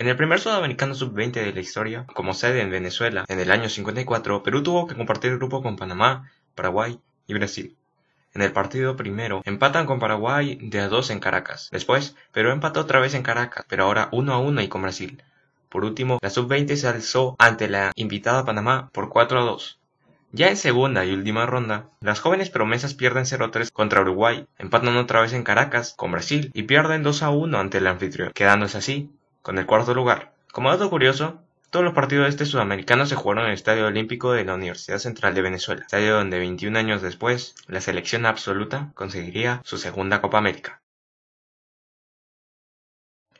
En el primer Sudamericano Sub-20 de la historia, como sede en Venezuela en el año 54, Perú tuvo que compartir grupo con Panamá, Paraguay y Brasil. En el partido primero, empatan con Paraguay de a dos en Caracas. Después, Perú empató otra vez en Caracas, pero ahora 1 a 1 y con Brasil. Por último, la Sub-20 se alzó ante la invitada Panamá por 4 a 2. Ya en segunda y última ronda, las jóvenes promesas pierden 0-3 contra Uruguay, empatan otra vez en Caracas con Brasil y pierden 2-1 ante el anfitrión, quedándose así con el cuarto lugar. Como dato curioso, todos los partidos de este sudamericano se jugaron en el Estadio Olímpico de la Universidad Central de Venezuela, estadio donde 21 años después la selección absoluta conseguiría su segunda Copa América.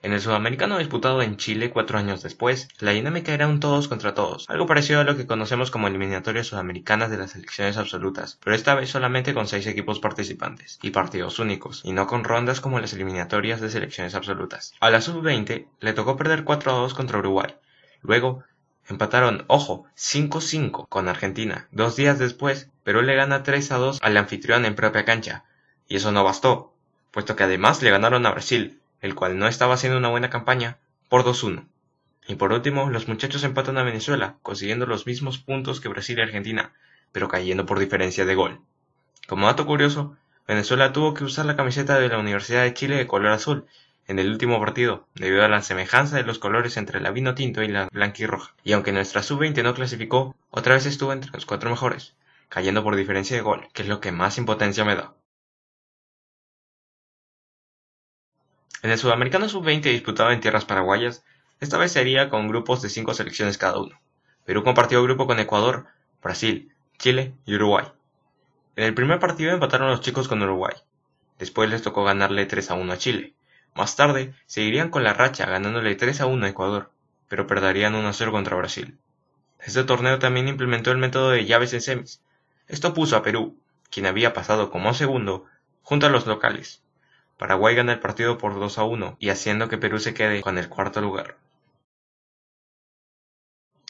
En el sudamericano disputado en Chile cuatro años después, la dinámica era un todos contra todos, algo parecido a lo que conocemos como eliminatorias sudamericanas de las selecciones absolutas, pero esta vez solamente con seis equipos participantes y partidos únicos, y no con rondas como las eliminatorias de selecciones absolutas. A la sub-20 le tocó perder 4 a 2 contra Uruguay. Luego, Empataron, ojo, 5-5 con Argentina. Dos días después, Perú le gana 3-2 al anfitrión en propia cancha. Y eso no bastó, puesto que además le ganaron a Brasil el cual no estaba haciendo una buena campaña, por 2-1. Y por último, los muchachos empatan a Venezuela, consiguiendo los mismos puntos que Brasil y Argentina, pero cayendo por diferencia de gol. Como dato curioso, Venezuela tuvo que usar la camiseta de la Universidad de Chile de color azul en el último partido, debido a la semejanza de los colores entre la vino tinto y la blanquirroja. Y aunque nuestra sub-20 no clasificó, otra vez estuvo entre los cuatro mejores, cayendo por diferencia de gol, que es lo que más impotencia me da. En el Sudamericano Sub-20 disputado en tierras paraguayas, esta vez sería con grupos de cinco selecciones cada uno. Perú compartió grupo con Ecuador, Brasil, Chile y Uruguay. En el primer partido empataron los chicos con Uruguay. Después les tocó ganarle 3 a 1 a Chile. Más tarde seguirían con la racha ganándole 3 a 1 a Ecuador, pero perderían 1 a 0 contra Brasil. Este torneo también implementó el método de llaves en semis. Esto puso a Perú, quien había pasado como segundo, junto a los locales, Paraguay gana el partido por 2 a 1 y haciendo que Perú se quede con el cuarto lugar.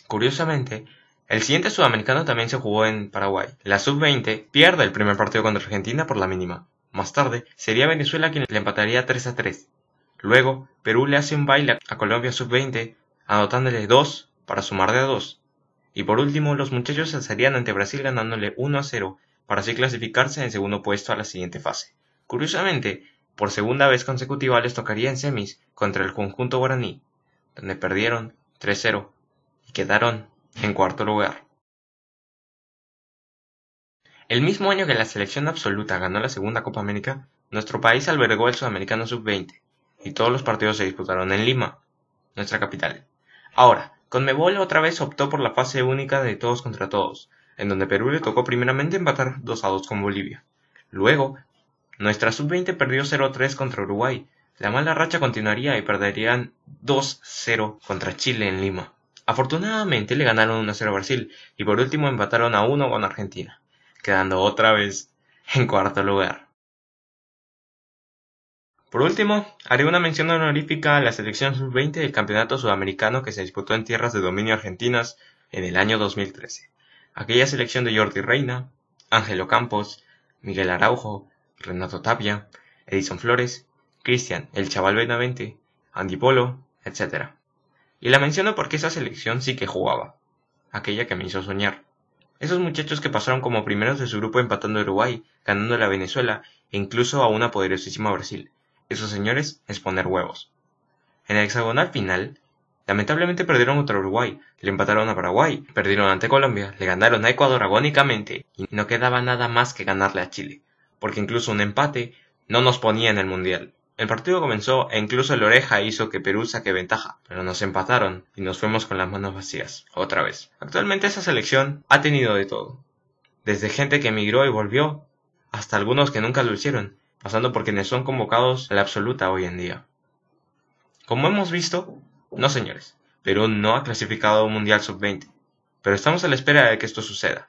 Curiosamente, el siguiente sudamericano también se jugó en Paraguay. La sub-20 pierde el primer partido contra Argentina por la mínima. Más tarde, sería Venezuela quien le empataría 3 a 3. Luego, Perú le hace un baile a Colombia sub-20, anotándole 2 para sumar de a 2. Y por último, los muchachos se alzarían ante Brasil ganándole 1 a 0 para así clasificarse en segundo puesto a la siguiente fase. Curiosamente, por segunda vez consecutiva les tocaría en semis contra el conjunto guaraní, donde perdieron 3-0 y quedaron en cuarto lugar. El mismo año que la selección absoluta ganó la segunda Copa América, nuestro país albergó el Sudamericano Sub-20 y todos los partidos se disputaron en Lima, nuestra capital. Ahora, con Conmebol otra vez optó por la fase única de todos contra todos, en donde Perú le tocó primeramente empatar 2 a 2 con Bolivia. Luego nuestra sub-20 perdió 0-3 contra Uruguay. La mala racha continuaría y perderían 2-0 contra Chile en Lima. Afortunadamente le ganaron 1-0 a Brasil y por último empataron a 1 con Argentina, quedando otra vez en cuarto lugar. Por último, haré una mención honorífica a la selección sub-20 del Campeonato Sudamericano que se disputó en tierras de dominio argentinas en el año 2013. Aquella selección de Jordi Reina, Ángelo Campos, Miguel Araujo, Renato Tapia, Edison Flores, Cristian El Chaval Benavente, Andy Polo, etc. Y la menciono porque esa selección sí que jugaba, aquella que me hizo soñar. Esos muchachos que pasaron como primeros de su grupo empatando a Uruguay, ganando a Venezuela e incluso a una poderosísima Brasil. Esos señores es poner huevos. En el hexagonal final, lamentablemente perdieron contra Uruguay, le empataron a Paraguay, perdieron ante Colombia, le ganaron a Ecuador agónicamente y no quedaba nada más que ganarle a Chile porque incluso un empate no nos ponía en el Mundial. El partido comenzó e incluso el oreja hizo que Perú saque ventaja, pero nos empataron y nos fuimos con las manos vacías, otra vez. Actualmente esa selección ha tenido de todo. Desde gente que emigró y volvió, hasta algunos que nunca lo hicieron, pasando por quienes son convocados a la absoluta hoy en día. Como hemos visto, no señores, Perú no ha clasificado un Mundial Sub-20, pero estamos a la espera de que esto suceda.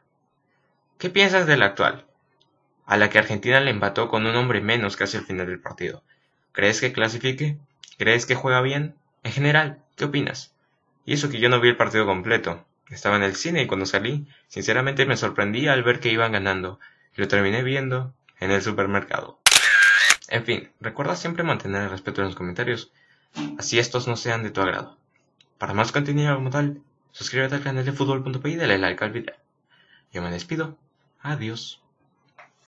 ¿Qué piensas del actual? a la que Argentina le empató con un hombre menos casi el final del partido. ¿Crees que clasifique? ¿Crees que juega bien? En general, ¿qué opinas? Y eso que yo no vi el partido completo. Estaba en el cine y cuando salí, sinceramente me sorprendí al ver que iban ganando. Y lo terminé viendo en el supermercado. En fin, recuerda siempre mantener el respeto en los comentarios, así estos no sean de tu agrado. Para más contenido como tal, suscríbete al canal de fútbol.py y dale like al video. Yo me despido. Adiós.